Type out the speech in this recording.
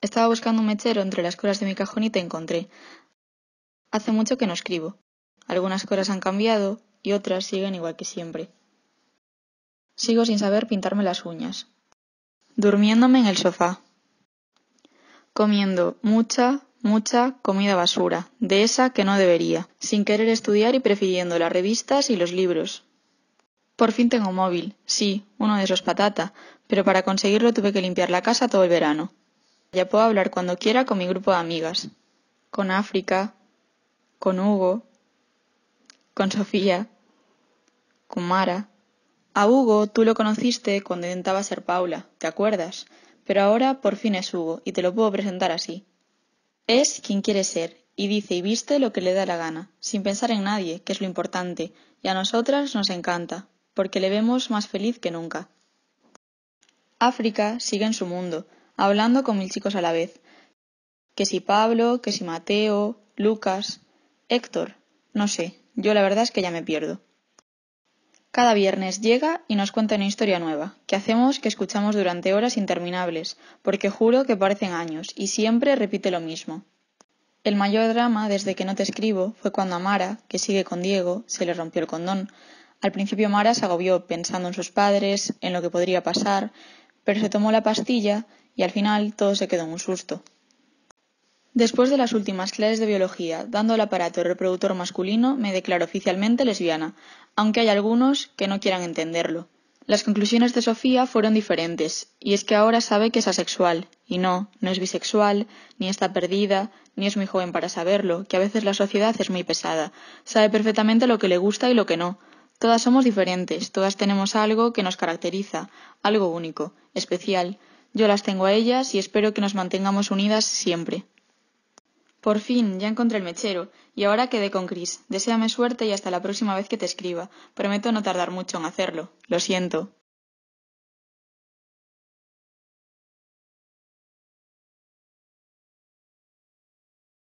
Estaba buscando un mechero entre las colas de mi cajón y te encontré. Hace mucho que no escribo. Algunas cosas han cambiado y otras siguen igual que siempre. Sigo sin saber pintarme las uñas. Durmiéndome en el sofá. Comiendo mucha, mucha comida basura, de esa que no debería, sin querer estudiar y prefiriendo las revistas y los libros. Por fin tengo un móvil, sí, uno de esos patata, pero para conseguirlo tuve que limpiar la casa todo el verano. Ya puedo hablar cuando quiera con mi grupo de amigas. Con África, con Hugo, con Sofía, con Mara. A Hugo tú lo conociste cuando intentaba ser Paula, ¿te acuerdas? Pero ahora por fin es Hugo y te lo puedo presentar así. Es quien quiere ser y dice y viste lo que le da la gana, sin pensar en nadie, que es lo importante, y a nosotras nos encanta, porque le vemos más feliz que nunca. África sigue en su mundo, hablando con mil chicos a la vez. Que si Pablo, que si Mateo, Lucas, Héctor, no sé, yo la verdad es que ya me pierdo. Cada viernes llega y nos cuenta una historia nueva, que hacemos que escuchamos durante horas interminables, porque juro que parecen años, y siempre repite lo mismo. El mayor drama desde que no te escribo fue cuando a Mara, que sigue con Diego, se le rompió el condón. Al principio Mara se agobió pensando en sus padres, en lo que podría pasar, pero se tomó la pastilla y al final todo se quedó en un susto. Después de las últimas clases de biología, dando el aparato reproductor masculino, me declaro oficialmente lesbiana, aunque hay algunos que no quieran entenderlo. Las conclusiones de Sofía fueron diferentes, y es que ahora sabe que es asexual, y no, no es bisexual, ni está perdida, ni es muy joven para saberlo, que a veces la sociedad es muy pesada, sabe perfectamente lo que le gusta y lo que no. Todas somos diferentes, todas tenemos algo que nos caracteriza, algo único, especial, yo las tengo a ellas y espero que nos mantengamos unidas siempre. Por fin, ya encontré el mechero, y ahora quedé con Chris. Deseame suerte y hasta la próxima vez que te escriba. Prometo no tardar mucho en hacerlo. Lo siento.